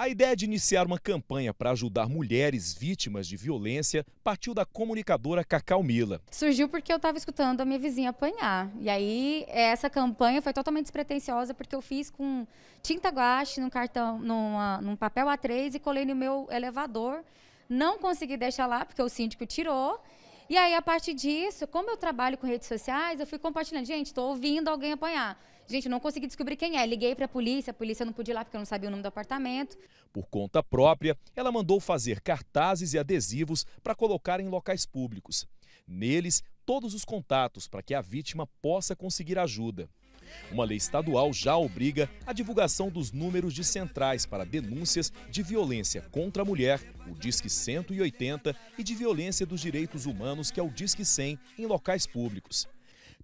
A ideia de iniciar uma campanha para ajudar mulheres vítimas de violência partiu da comunicadora Cacau Mila. Surgiu porque eu estava escutando a minha vizinha apanhar. E aí essa campanha foi totalmente despretensiosa porque eu fiz com tinta guache num cartão, numa, num papel A3 e colei no meu elevador. Não consegui deixar lá porque o síndico tirou. E aí, a partir disso, como eu trabalho com redes sociais, eu fui compartilhando. Gente, estou ouvindo alguém apanhar. Gente, não consegui descobrir quem é. Liguei para a polícia, a polícia não podia ir lá porque eu não sabia o nome do apartamento. Por conta própria, ela mandou fazer cartazes e adesivos para colocar em locais públicos. Neles, todos os contatos para que a vítima possa conseguir ajuda. Uma lei estadual já obriga a divulgação dos números de centrais para denúncias de violência contra a mulher, o Disque 180, e de violência dos direitos humanos, que é o Disque 100, em locais públicos.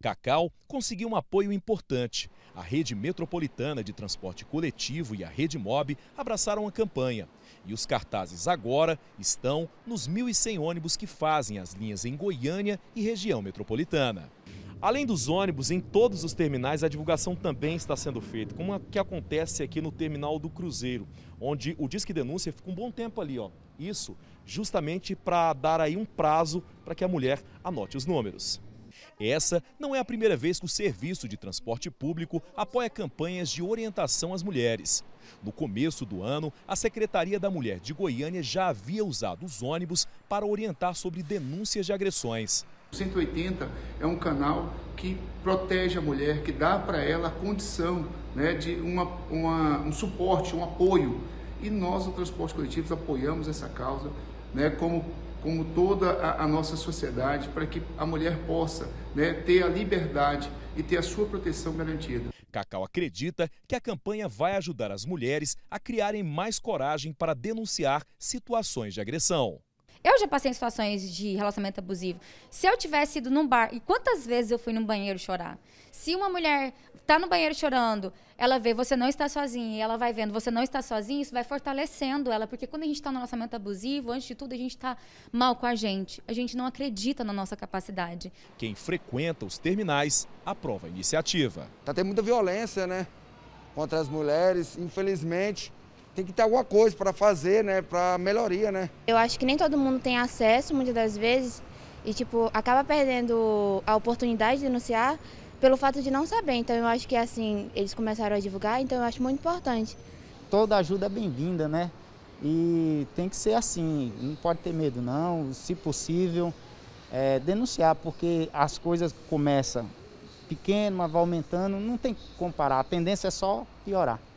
Cacau conseguiu um apoio importante. A Rede Metropolitana de Transporte Coletivo e a Rede Mob abraçaram a campanha. E os cartazes agora estão nos 1.100 ônibus que fazem as linhas em Goiânia e região metropolitana. Além dos ônibus, em todos os terminais a divulgação também está sendo feita, como a que acontece aqui no terminal do Cruzeiro, onde o Disque Denúncia fica um bom tempo ali, ó. Isso justamente para dar aí um prazo para que a mulher anote os números. Essa não é a primeira vez que o Serviço de Transporte Público apoia campanhas de orientação às mulheres. No começo do ano, a Secretaria da Mulher de Goiânia já havia usado os ônibus para orientar sobre denúncias de agressões. 180 é um canal que protege a mulher, que dá para ela a condição né, de uma, uma, um suporte, um apoio. E nós, o transporte coletivo, apoiamos essa causa, né, como, como toda a, a nossa sociedade, para que a mulher possa né, ter a liberdade e ter a sua proteção garantida. Cacau acredita que a campanha vai ajudar as mulheres a criarem mais coragem para denunciar situações de agressão. Eu já passei em situações de relacionamento abusivo. Se eu tivesse ido num bar, e quantas vezes eu fui num banheiro chorar? Se uma mulher tá no banheiro chorando, ela vê você não está sozinha, e ela vai vendo você não está sozinha, isso vai fortalecendo ela, porque quando a gente está no relacionamento abusivo, antes de tudo, a gente está mal com a gente. A gente não acredita na nossa capacidade. Quem frequenta os terminais aprova a iniciativa. Tá tendo muita violência, né? Contra as mulheres, infelizmente tem que ter alguma coisa para fazer, né, para melhoria, né? Eu acho que nem todo mundo tem acesso muitas das vezes e tipo acaba perdendo a oportunidade de denunciar pelo fato de não saber. Então eu acho que assim eles começaram a divulgar, então eu acho muito importante. Toda ajuda é bem-vinda, né? E tem que ser assim, não pode ter medo não, se possível, é, denunciar, porque as coisas começam pequenas, mas aumentando, não tem que comparar, a tendência é só piorar.